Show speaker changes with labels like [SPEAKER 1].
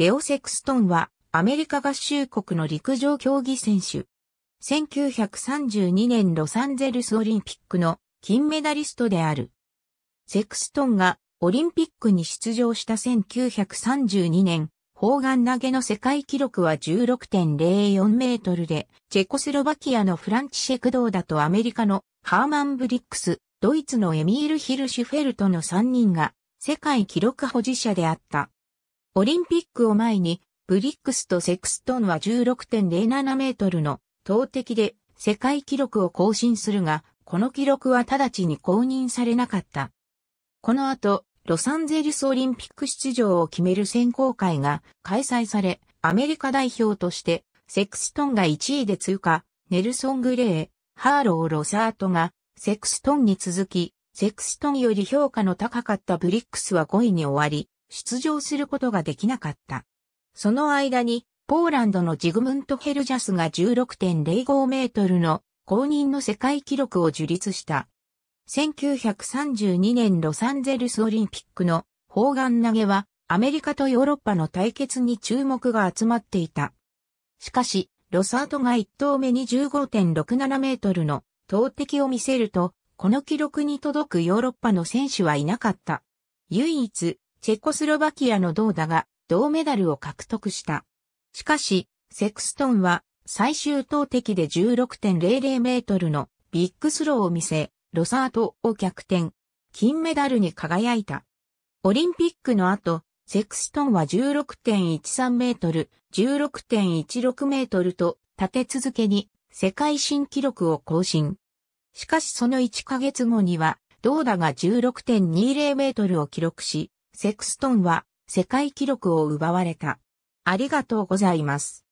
[SPEAKER 1] レオ・セクストンはアメリカ合衆国の陸上競技選手。1932年ロサンゼルスオリンピックの金メダリストである。セクストンがオリンピックに出場した1932年、砲丸投げの世界記録は16.04メートルで、チェコスロバキアのフランチシェクドーダとアメリカのハーマン・ブリックス、ドイツのエミール・ヒルシュフェルトの3人が世界記録保持者であった。オリンピックを前に、ブリックスとセクストンは16.07メートルの投擲で世界記録を更新するが、この記録は直ちに公認されなかった。この後、ロサンゼルスオリンピック出場を決める選考会が開催され、アメリカ代表として、セクストンが1位で通過、ネルソン・グレー、ハーロー・ロサートが、セクストンに続き、セクストンより評価の高かったブリックスは5位に終わり、出場することができなかった。その間に、ポーランドのジグムント・ヘルジャスが16.05メートルの公認の世界記録を樹立した。1932年ロサンゼルスオリンピックの砲丸投げはアメリカとヨーロッパの対決に注目が集まっていた。しかし、ロサートが1投目に15.67メートルの投擲を見せると、この記録に届くヨーロッパの選手はいなかった。唯一、チェコスロバキアの銅だが、銅メダルを獲得した。しかし、セクストンは最終投擲で16.00メートルのビッグスローを見せ、ロサートを逆転、金メダルに輝いた。オリンピックの後、セクストンは16.13メートル、16.16メートルと立て続けに世界新記録を更新。しかしその1ヶ月後には、ドーダが16.20メートルを記録し、セクストンは世界記録を奪われた。ありがとうございます。